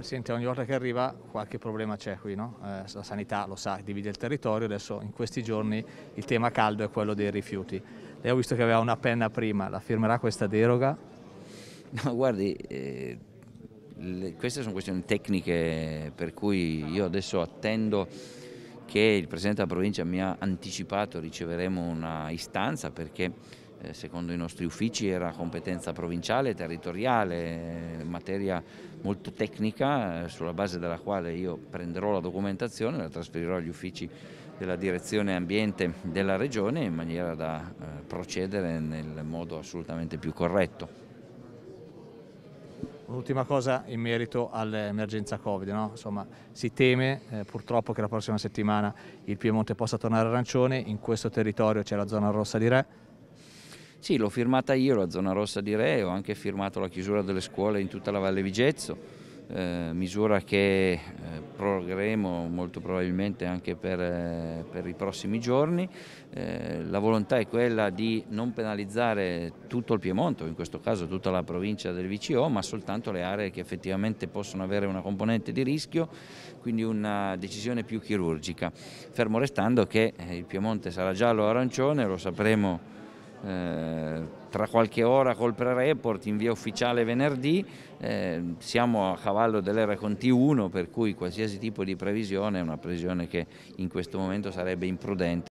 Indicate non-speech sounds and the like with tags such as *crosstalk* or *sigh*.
Presidente, ogni volta che arriva qualche problema c'è qui, no? eh, la sanità lo sa, divide il territorio, adesso in questi giorni il tema caldo è quello dei rifiuti. Lei ha visto che aveva una penna prima, la firmerà questa deroga? *laughs* No, guardi, eh, le, queste sono questioni tecniche per cui io adesso attendo che il Presidente della provincia mi ha anticipato, riceveremo una istanza perché eh, secondo i nostri uffici era competenza provinciale, territoriale, eh, materia molto tecnica eh, sulla base della quale io prenderò la documentazione, e la trasferirò agli uffici della direzione ambiente della regione in maniera da procedere nel modo assolutamente più corretto. Un'ultima cosa in merito all'emergenza Covid, no? Insomma, si teme eh, purtroppo che la prossima settimana il Piemonte possa tornare arancione, in questo territorio c'è la zona rossa di Re, sì, l'ho firmata io la zona rossa di Re, ho anche firmato la chiusura delle scuole in tutta la Valle Vigezzo, eh, misura che eh, prorogheremo molto probabilmente anche per, eh, per i prossimi giorni. Eh, la volontà è quella di non penalizzare tutto il Piemonte, in questo caso tutta la provincia del VCO, ma soltanto le aree che effettivamente possono avere una componente di rischio, quindi una decisione più chirurgica, fermo restando che eh, il Piemonte sarà giallo arancione, lo sapremo eh, tra qualche ora col pre-report in via ufficiale venerdì, eh, siamo a cavallo dell'era con T1 per cui qualsiasi tipo di previsione è una previsione che in questo momento sarebbe imprudente.